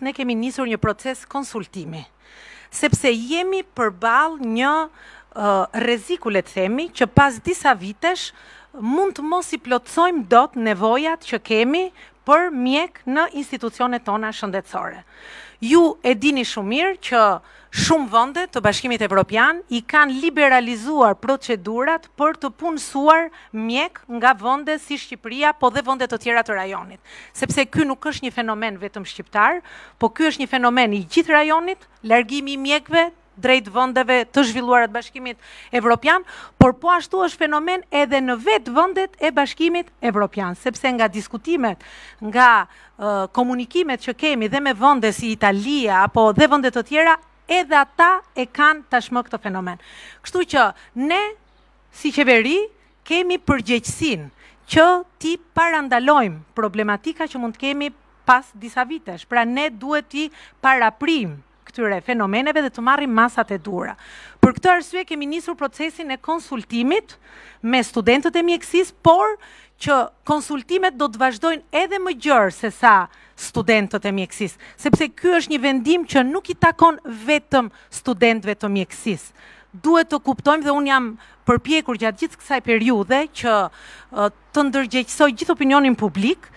Ne kemi nisur një proces konsultimi sepse jemi përball një Eh, rezikullet themi që pas disa vitesh mund të mos i plotsojmë do të nevojat që kemi për mjek në institucionet tona shëndetësore. Ju e dini shumir që shumë vënde të bashkimit evropian i kanë liberalizuar procedurat për të punësuar mjek nga vënde si Shqipria po dhe vënde të tjera të rajonit, sepse ky nuk është një fenomen vetëm Shqiptar, po ky është një fenomen i gjithë rajonit, lërgimi i mjekve, drejt vëndeve të zhvilluarat bashkimit evropian, por po ashtu është fenomen edhe në vetë vëndet e bashkimit evropian, sepse nga diskutimet, nga komunikimet që kemi dhe me vëndet si Italia, apo dhe vëndet të tjera, edhe ata e kanë tashmë këtë fenomen. Kështu që ne, si qeveri, kemi përgjeqësin që ti parandalojmë problematika që mund të kemi pas disa vitesh, pra ne duhet ti paraprim këtyre fenomeneve dhe të marrim masat e dura. Për këtë arsye kemi nisur procesin e konsultimit me studentët e mjekësisë, por që konsultimet do të vazhdojnë edhe më gjerë se sa studentët e mjekësisë, sepse ky është një vendim që nuk i takon vetëm studentëve të mjekësisë. Duhet të kuptojmë dhe un jam përpjekur gjatë gjithë kësaj periudhe që të ndërgjegjësoj gjithë opinionin publik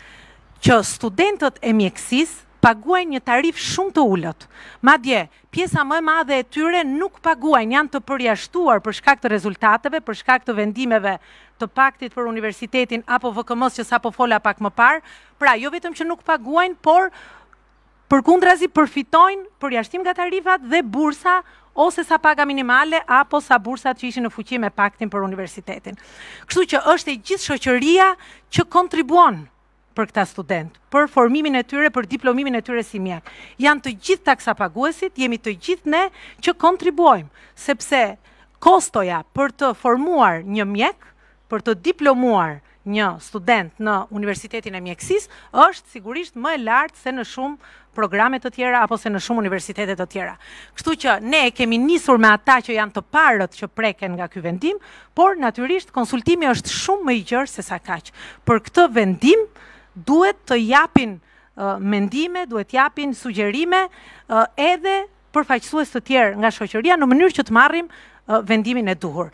që studentët e mjekësisë paguajnë një tarif shumë të ullot. Ma dje, pjesa më e madhe e tyre nuk paguajnë, janë të përjashtuar për shkak të rezultateve, për shkak të vendimeve të paktit për universitetin apo vëkëmës që sa po fola pak më parë, pra jo vetëm që nuk paguajnë, por për kundrazi përfitojnë përjashtim nga tarifat dhe bursa ose sa paga minimale, apo sa bursat që ishin në fuqim e paktin për universitetin. Kështu që është e gjithë shoqëria që kontribuonë për këta student, për formimin e tyre, për diplomimin e tyre si mjek. Janë të gjithë taksa paguesit, jemi të gjithë ne që kontribuojmë, sepse kostoja për të formuar një mjek, për të diplomuar një student në Universitetin e Mjekësis, është sigurisht më e lartë se në shumë programe të tjera apo se në shumë universitetet të tjera. Kështu që ne kemi nisur me ata që janë të parët që preken nga ky vendim, por naturisht konsultimi është shumë më i gjerë se sa kaq. Për këtë vendim duhet të japin mendime, duhet të japin sugjerime edhe përfaqësues të tjerë nga shoqëria në mënyrë që të marrim vendimin e duhur.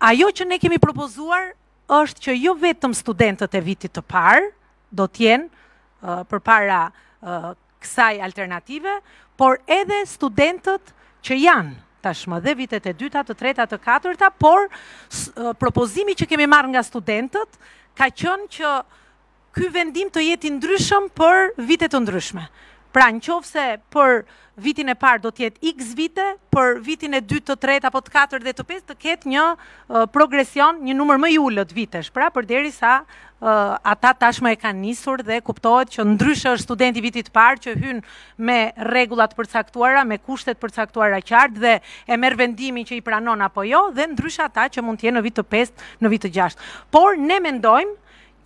Ajo që ne kemi propozuar është që jo vetëm studentët e vitit të parë do të jenë përpara kësaj alternative, por edhe studentët që janë tashmë dhe vitet e dyta, të treta, të katërta, por propozimi që kemi marrë nga studentët ka qenë që ky vendim të jeti ndryshëm për vitet të ndryshme. Pra në qovë se për vitin e parë do tjetë x vite, për vitin e 2 të 3 apo të 4 dhe të 5 të ketë një uh, progresion, një numër më jullët vitesh. Pra për deri sa uh, ata tashme e kanë nisur dhe kuptohet që ndryshë është studenti vitit parë që hynë me regullat përcaktuara, me kushtet përcaktuara qartë dhe e merë vendimin që i pranon apo jo dhe ndryshë ata që mund tje në vit të 5, në vit të 6. Por ne mendojmë,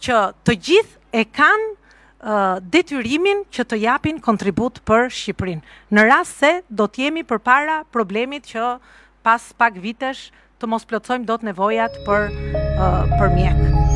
që të gjithë e kanë detyrimin që të japin kontribut për Shqiprin. Në rast se do të jemi përpara problemit që pas pak vitesh të mos plotësojmë do të nevojat për, për mjekë.